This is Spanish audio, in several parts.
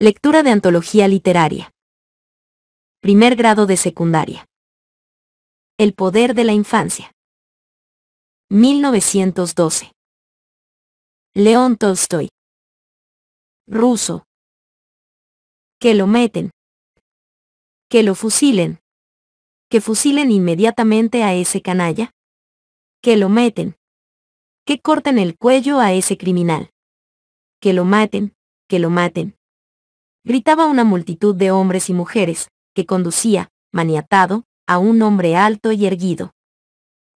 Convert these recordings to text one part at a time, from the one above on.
Lectura de antología literaria. Primer grado de secundaria. El poder de la infancia. 1912. León Tolstoy. Ruso. Que lo meten. Que lo fusilen. Que fusilen inmediatamente a ese canalla. Que lo meten. Que corten el cuello a ese criminal. Que lo maten, que lo maten gritaba una multitud de hombres y mujeres, que conducía, maniatado, a un hombre alto y erguido.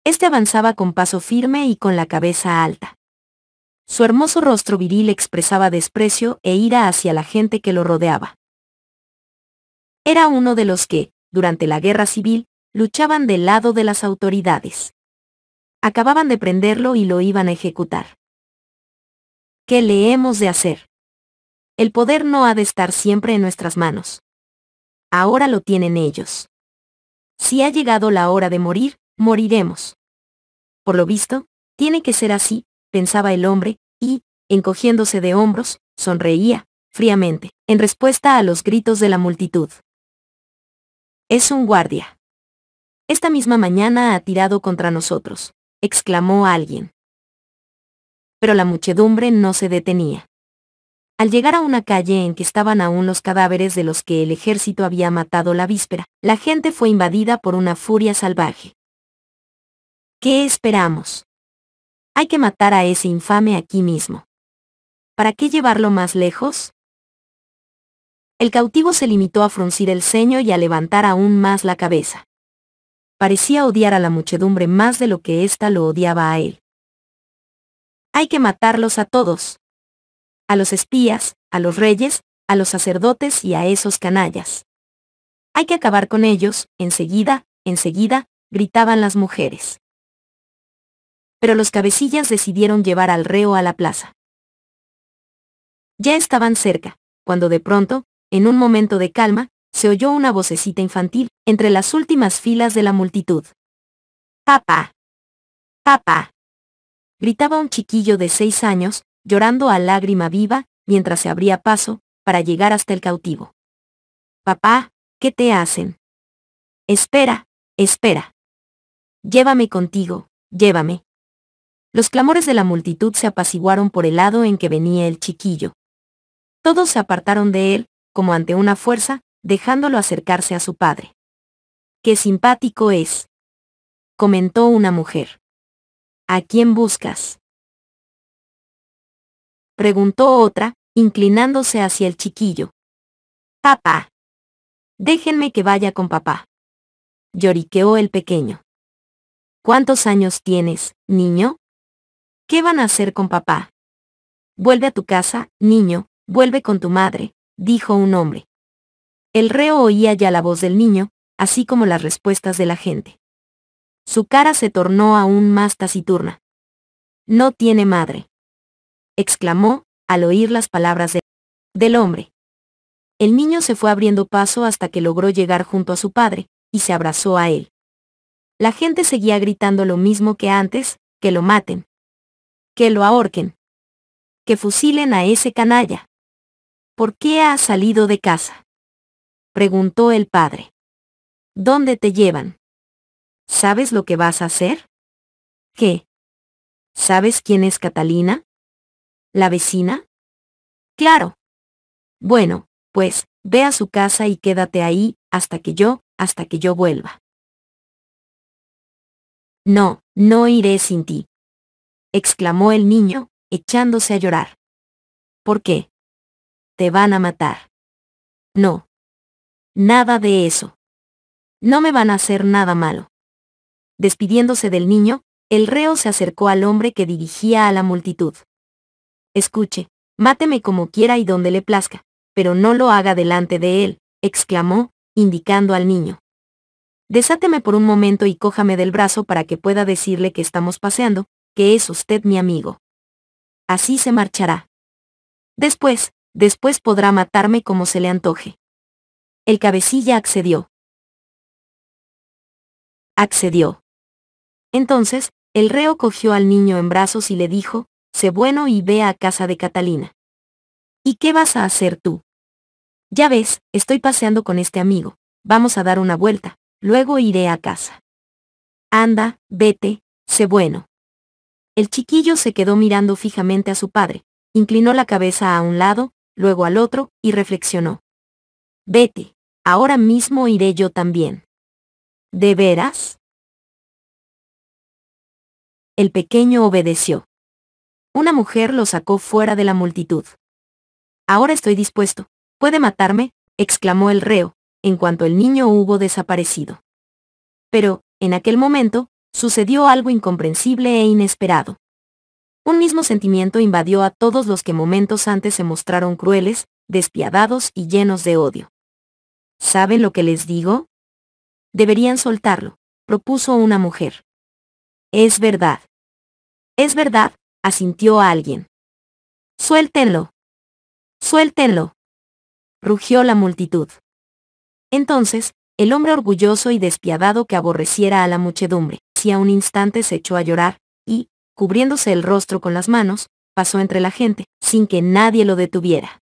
Este avanzaba con paso firme y con la cabeza alta. Su hermoso rostro viril expresaba desprecio e ira hacia la gente que lo rodeaba. Era uno de los que, durante la guerra civil, luchaban del lado de las autoridades. Acababan de prenderlo y lo iban a ejecutar. ¿Qué le hemos de hacer? el poder no ha de estar siempre en nuestras manos. Ahora lo tienen ellos. Si ha llegado la hora de morir, moriremos. Por lo visto, tiene que ser así, pensaba el hombre, y, encogiéndose de hombros, sonreía, fríamente, en respuesta a los gritos de la multitud. Es un guardia. Esta misma mañana ha tirado contra nosotros, exclamó alguien. Pero la muchedumbre no se detenía. Al llegar a una calle en que estaban aún los cadáveres de los que el ejército había matado la víspera, la gente fue invadida por una furia salvaje. ¿Qué esperamos? Hay que matar a ese infame aquí mismo. ¿Para qué llevarlo más lejos? El cautivo se limitó a fruncir el ceño y a levantar aún más la cabeza. Parecía odiar a la muchedumbre más de lo que ésta lo odiaba a él. Hay que matarlos a todos, a los espías, a los reyes, a los sacerdotes y a esos canallas. Hay que acabar con ellos, enseguida, enseguida, gritaban las mujeres. Pero los cabecillas decidieron llevar al reo a la plaza. Ya estaban cerca, cuando de pronto, en un momento de calma, se oyó una vocecita infantil, entre las últimas filas de la multitud. «¡Papa! ¡Papa!», Gritaba un chiquillo de seis años, llorando a lágrima viva, mientras se abría paso, para llegar hasta el cautivo. Papá, ¿qué te hacen? Espera, espera. Llévame contigo, llévame. Los clamores de la multitud se apaciguaron por el lado en que venía el chiquillo. Todos se apartaron de él, como ante una fuerza, dejándolo acercarse a su padre. ¡Qué simpático es! comentó una mujer. ¿A quién buscas? preguntó otra, inclinándose hacia el chiquillo. Papá. Déjenme que vaya con papá. Lloriqueó el pequeño. ¿Cuántos años tienes, niño? ¿Qué van a hacer con papá? Vuelve a tu casa, niño, vuelve con tu madre, dijo un hombre. El reo oía ya la voz del niño, así como las respuestas de la gente. Su cara se tornó aún más taciturna. No tiene madre exclamó, al oír las palabras del hombre. El niño se fue abriendo paso hasta que logró llegar junto a su padre, y se abrazó a él. La gente seguía gritando lo mismo que antes, que lo maten. Que lo ahorquen. Que fusilen a ese canalla. ¿Por qué ha salido de casa? Preguntó el padre. ¿Dónde te llevan? ¿Sabes lo que vas a hacer? ¿Qué? ¿Sabes quién es Catalina? ¿La vecina? Claro. Bueno, pues, ve a su casa y quédate ahí, hasta que yo, hasta que yo vuelva. No, no iré sin ti. exclamó el niño, echándose a llorar. ¿Por qué? Te van a matar. No. Nada de eso. No me van a hacer nada malo. Despidiéndose del niño, el reo se acercó al hombre que dirigía a la multitud. Escuche, máteme como quiera y donde le plazca, pero no lo haga delante de él, exclamó, indicando al niño. Desáteme por un momento y cójame del brazo para que pueda decirle que estamos paseando, que es usted mi amigo. Así se marchará. Después, después podrá matarme como se le antoje. El cabecilla accedió. Accedió. Entonces, el reo cogió al niño en brazos y le dijo, sé bueno y ve a casa de Catalina. ¿Y qué vas a hacer tú? Ya ves, estoy paseando con este amigo, vamos a dar una vuelta, luego iré a casa. Anda, vete, sé bueno. El chiquillo se quedó mirando fijamente a su padre, inclinó la cabeza a un lado, luego al otro, y reflexionó. Vete, ahora mismo iré yo también. ¿De veras? El pequeño obedeció. Una mujer lo sacó fuera de la multitud. Ahora estoy dispuesto. ¿Puede matarme? exclamó el reo, en cuanto el niño hubo desaparecido. Pero, en aquel momento, sucedió algo incomprensible e inesperado. Un mismo sentimiento invadió a todos los que momentos antes se mostraron crueles, despiadados y llenos de odio. ¿Saben lo que les digo? Deberían soltarlo, propuso una mujer. Es verdad. Es verdad, asintió a alguien. Suéltenlo. Suéltenlo. rugió la multitud. Entonces, el hombre orgulloso y despiadado que aborreciera a la muchedumbre, si a un instante se echó a llorar, y, cubriéndose el rostro con las manos, pasó entre la gente, sin que nadie lo detuviera.